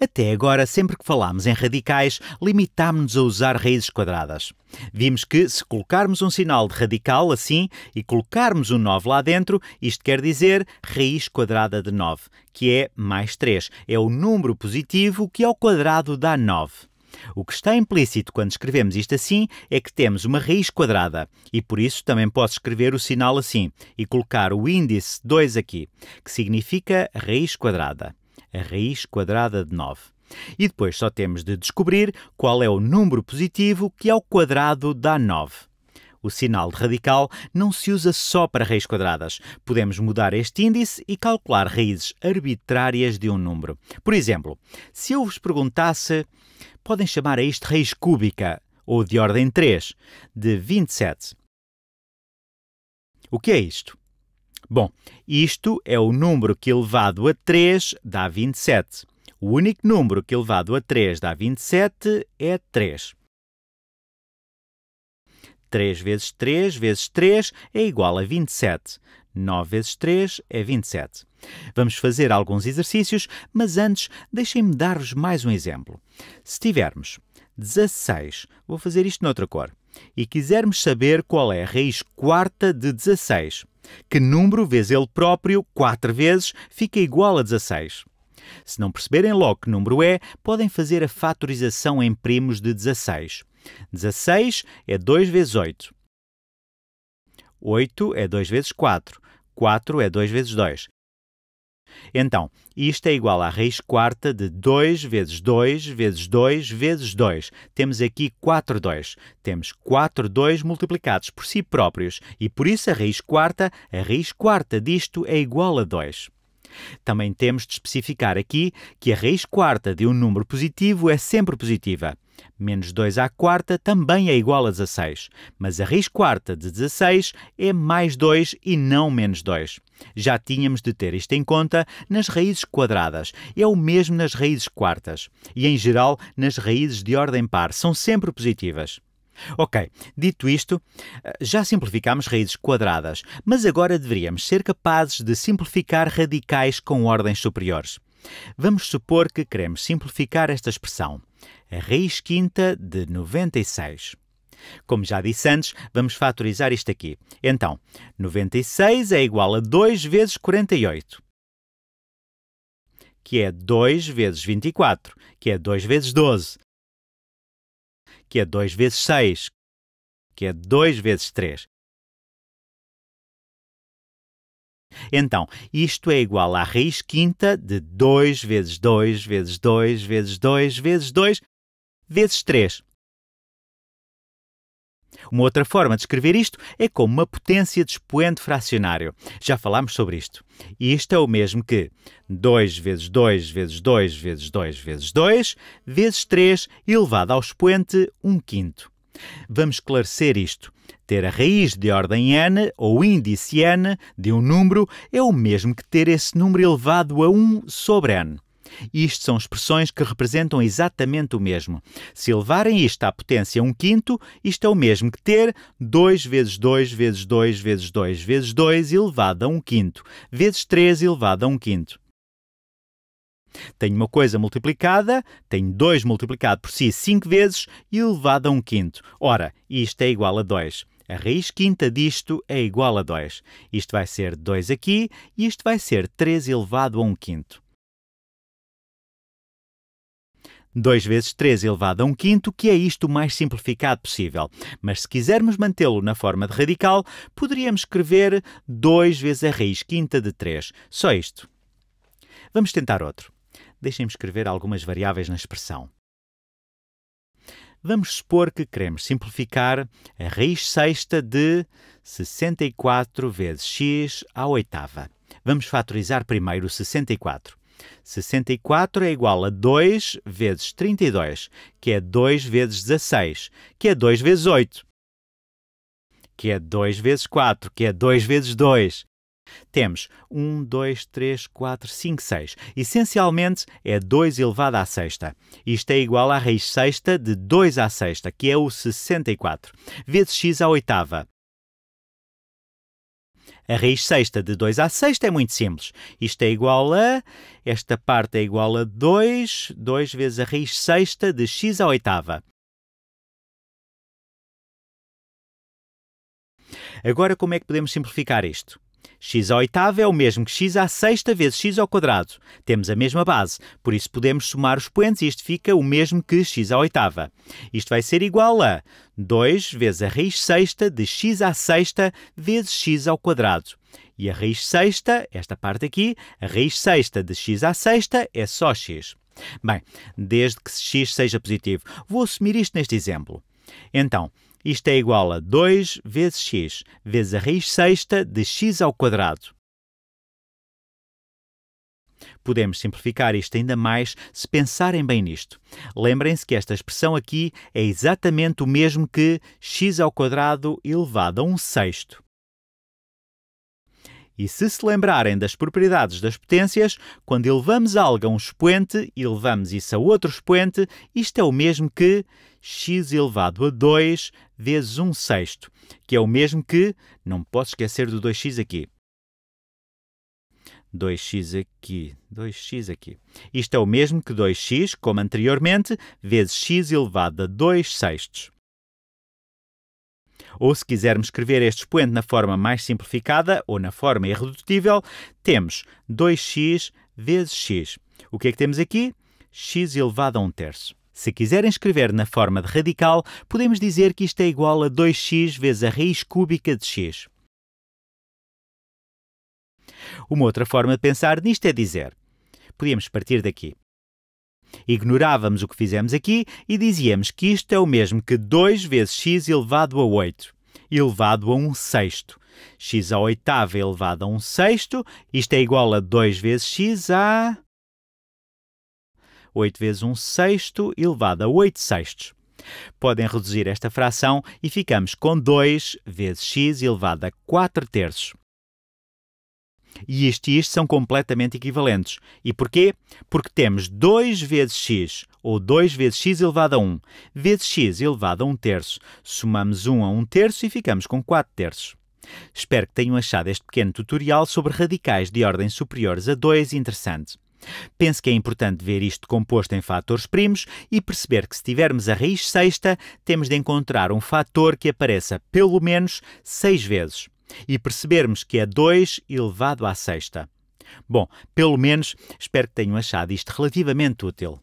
Até agora, sempre que falámos em radicais, limitámos-nos a usar raízes quadradas. Vimos que, se colocarmos um sinal de radical assim e colocarmos um 9 lá dentro, isto quer dizer raiz quadrada de 9, que é mais 3. É o número positivo que ao quadrado dá 9. O que está implícito quando escrevemos isto assim é que temos uma raiz quadrada e por isso também posso escrever o sinal assim e colocar o índice 2 aqui, que significa raiz quadrada a raiz quadrada de 9. E depois só temos de descobrir qual é o número positivo que ao é quadrado dá 9. O sinal de radical não se usa só para raízes quadradas. Podemos mudar este índice e calcular raízes arbitrárias de um número. Por exemplo, se eu vos perguntasse, podem chamar a isto raiz cúbica, ou de ordem 3, de 27. O que é isto? Bom, isto é o número que elevado a 3 dá 27. O único número que elevado a 3 dá 27 é 3. 3 vezes 3 vezes 3 é igual a 27. 9 vezes 3 é 27. Vamos fazer alguns exercícios, mas antes deixem-me dar-vos mais um exemplo. Se tivermos 16, vou fazer isto noutra cor, e quisermos saber qual é a raiz quarta de 16, que número vezes ele próprio, 4 vezes, fica igual a 16. Se não perceberem logo que número é, podem fazer a fatorização em primos de 16. 16 é 2 vezes 8. 8 é 2 vezes 4. 4 é 2 vezes 2. Então, isto é igual à raiz quarta de 2 vezes 2 vezes 2 vezes 2. Temos aqui 4 2. Temos 4 2 multiplicados por si próprios e por isso a raiz quarta, a raiz quarta disto é igual a 2. Também temos de especificar aqui que a raiz quarta de um número positivo é sempre positiva. Menos 2 à quarta também é igual a 16, mas a raiz quarta de 16 é mais 2 e não menos 2. Já tínhamos de ter isto em conta nas raízes quadradas, é o mesmo nas raízes quartas, e em geral nas raízes de ordem par, são sempre positivas. Ok, dito isto, já simplificámos raízes quadradas, mas agora deveríamos ser capazes de simplificar radicais com ordens superiores. Vamos supor que queremos simplificar esta expressão, a raiz quinta de 96. Como já disse antes, vamos fatorizar isto aqui. Então, 96 é igual a 2 vezes 48, que é 2 vezes 24, que é 2 vezes 12, que é 2 vezes 6, que é 2 vezes 3, Então, isto é igual à raiz quinta de 2 vezes 2 vezes 2 vezes 2 vezes 2 vezes 3. Uma outra forma de escrever isto é como uma potência de expoente fracionário. Já falámos sobre isto. E isto é o mesmo que 2 vezes 2 vezes 2 vezes 2 vezes 2 vezes 3 elevado ao expoente 1 quinto. Vamos esclarecer isto. Ter a raiz de ordem n ou índice n de um número é o mesmo que ter esse número elevado a 1 sobre n. Isto são expressões que representam exatamente o mesmo. Se elevarem isto à potência 1 quinto, isto é o mesmo que ter 2 vezes 2 vezes 2 vezes 2 vezes 2 elevado a 1 quinto, vezes 3 elevado a 1 quinto. Tenho uma coisa multiplicada, tenho 2 multiplicado por si 5 vezes e elevado a 1 quinto. Ora, isto é igual a 2. A raiz quinta disto é igual a 2. Isto vai ser 2 aqui e isto vai ser 3 elevado a 1 quinto. 2 vezes 3 elevado a 1 quinto, que é isto o mais simplificado possível. Mas se quisermos mantê-lo na forma de radical, poderíamos escrever 2 vezes a raiz quinta de 3. Só isto. Vamos tentar outro. Deixem-me escrever algumas variáveis na expressão. Vamos supor que queremos simplificar a raiz sexta de 64 vezes x à oitava. Vamos fatorizar primeiro o 64. 64 é igual a 2 vezes 32, que é 2 vezes 16, que é 2 vezes 8, que é 2 vezes 4, que é 2 vezes 2, temos 1, 2, 3, 4, 5, 6. Essencialmente é 2 elevado à sexta. Isto é igual à raiz sexta de 2 à sexta, que é o 64, vezes x à oitava. A raiz sexta de 2 à sexta é muito simples. Isto é igual a... Esta parte é igual a 2, 2 vezes a raiz sexta de x à oitava. Agora, como é que podemos simplificar isto? x à oitava é o mesmo que x à sexta vezes x ao quadrado. Temos a mesma base, por isso podemos somar os poentes e isto fica o mesmo que x à oitava. Isto vai ser igual a 2 vezes a raiz sexta de x à sexta vezes x ao quadrado. E a raiz sexta, esta parte aqui, a raiz sexta de x à sexta é só x. Bem, desde que x seja positivo. Vou assumir isto neste exemplo. Então, isto é igual a 2 vezes x, vezes a raiz sexta de x ao quadrado. Podemos simplificar isto ainda mais se pensarem bem nisto. Lembrem-se que esta expressão aqui é exatamente o mesmo que x ao quadrado elevado a 1 um sexto. E se se lembrarem das propriedades das potências, quando elevamos algo a um expoente e elevamos isso a outro expoente, isto é o mesmo que x elevado a 2 vezes 1 sexto, que é o mesmo que, não posso esquecer do 2x aqui. 2x aqui, 2x aqui. Isto é o mesmo que 2x, como anteriormente, vezes x elevado a 2 sextos. Ou se quisermos escrever este expoente na forma mais simplificada ou na forma irredutível, temos 2x vezes x. O que é que temos aqui? x elevado a 1 terço. Se quiserem escrever na forma de radical, podemos dizer que isto é igual a 2x vezes a raiz cúbica de x. Uma outra forma de pensar nisto é dizer: podíamos partir daqui. Ignorávamos o que fizemos aqui e dizíamos que isto é o mesmo que 2 vezes x elevado a 8, elevado a 1 sexto. x à oitava elevado a 1 sexto, isto é igual a 2 vezes x a 8 vezes 1 sexto elevado a 8 sextos. Podem reduzir esta fração e ficamos com 2 vezes x elevado a 4 terços. E isto e isto são completamente equivalentes. E porquê? Porque temos 2 vezes x, ou 2 vezes x elevado a 1, vezes x elevado a 1 terço. Somamos 1 a 1 terço e ficamos com 4 terços. Espero que tenham achado este pequeno tutorial sobre radicais de ordens superiores a 2 interessante. Penso que é importante ver isto composto em fatores primos e perceber que se tivermos a raiz sexta, temos de encontrar um fator que apareça pelo menos seis vezes e percebermos que é 2 elevado à sexta. Bom, pelo menos espero que tenham achado isto relativamente útil.